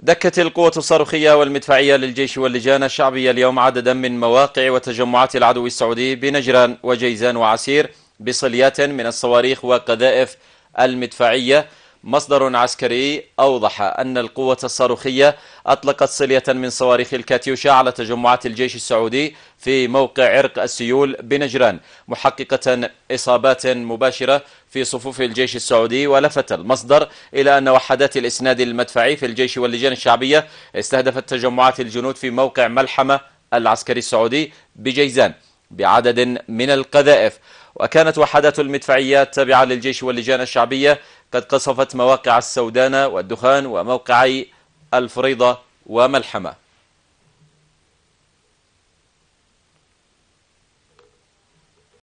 دكت القوة الصاروخية والمدفعية للجيش واللجان الشعبية اليوم عددا من مواقع وتجمعات العدو السعودي بنجران وجيزان وعسير بصليات من الصواريخ وقذائف المدفعية مصدر عسكري أوضح أن القوة الصاروخية أطلقت صلية من صواريخ الكاتيوشا على تجمعات الجيش السعودي في موقع عرق السيول بنجران محققة إصابات مباشرة في صفوف الجيش السعودي ولفت المصدر إلى أن وحدات الإسناد المدفعي في الجيش واللجان الشعبية استهدفت تجمعات الجنود في موقع ملحمة العسكري السعودي بجيزان بعدد من القذائف وكانت وحدات المدفعيات تابعة للجيش واللجان الشعبية قد قصفت مواقع السودانة والدخان وموقعي الفريضة وملحمة